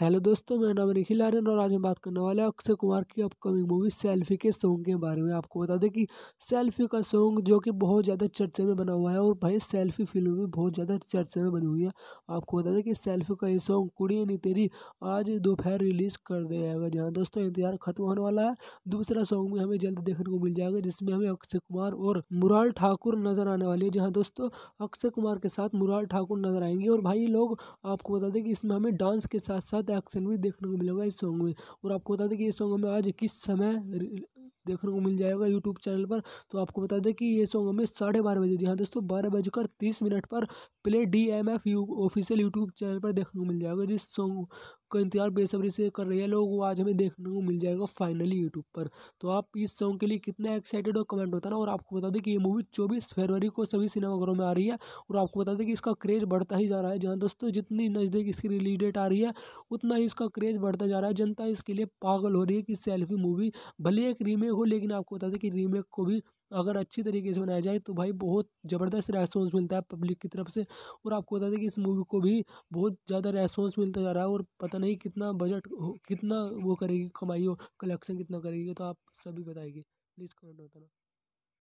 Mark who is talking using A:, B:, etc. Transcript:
A: hello दोस्तों मेरा नाम निखिल आर्यन और आज हम बात करने वाले हैं अक्षय कुमार की अपकमिंग मूवी सेल्फी के सॉन्ग के बारे में आपको बता दें कि सेल्फी का सॉन्ग जो कि बहुत ज़्यादा चर्चे में बना हुआ है और भाई सेल्फी फिल्म भी बहुत ज़्यादा चर्चे में बनी हुई है आपको बता दें कि सेल्फी का ये सॉन्ग कुड़ी नहीं तेरी आज दोपहर रिलीज कर दिया जाएगा जहाँ दोस्तों इंतजार खत्म होने वाला है दूसरा सॉन्ग भी हमें जल्द देखने को मिल जाएगा जिसमें हमें अक्षय कुमार और मुराल ठाकुर नजर आने वाली है जहाँ दोस्तों अक्षय कुमार के साथ मुराल ठाकुर नजर आएंगे और भाई लोग आपको बता दें कि इसमें हमें डांस के साथ साथ साथ एक्शन भी देखने को मिलेगा इस सॉन्ग में और आपको बता दें कि ये सॉन्ग हमें आज किस समय देखने को मिल जाएगा यूट्यूब चैनल पर तो आपको बता दें कि ये सॉन्ग हमें साढ़े बारह बजे जी हाँ दोस्तों बारह बजकर तीस मिनट पर play D M F U official YouTube channel पर देखने को मिल जाएगा जिस सॉन्ग का इंतजार बेसब्री से कर रही है लोग वो आज हमें देखने को मिल जाएगा फाइनली यूट्यूब पर तो आप इस सॉन्ग के लिए कितना एक्साइटेड हो कमेंट बताना और आपको बता दें कि ये मूवी चौबीस फरवरी को सभी सिनेमाघरों में आ रही है और आपको बता दें कि इसका क्रेज बढ़ता ही जा रहा है जहाँ दोस्तों जितनी नज़दीक इसकी रिलीज डेट आ रही है उतना ही इसका क्रेज बढ़ता जा रहा है जनता इसके लिए पागल हो रही है कि सेल्फी मूवी भले एक रीमेक हो लेकिन आपको बता दें कि रीमेक को भी अगर अच्छी तरीके से बनाया जाए तो भाई बहुत ज़बरदस्त रेस्पॉन्स मिलता है पब्लिक की तरफ से और आपको बता दें कि इस मूवी को भी बहुत ज़्यादा रेस्पॉन्स मिलता जा रहा है और पता नहीं कितना बजट कितना वो करेगी कमाई हो कलेक्शन कितना करेगी तो आप सभी बताएगी प्लीज़ कमेंट बताना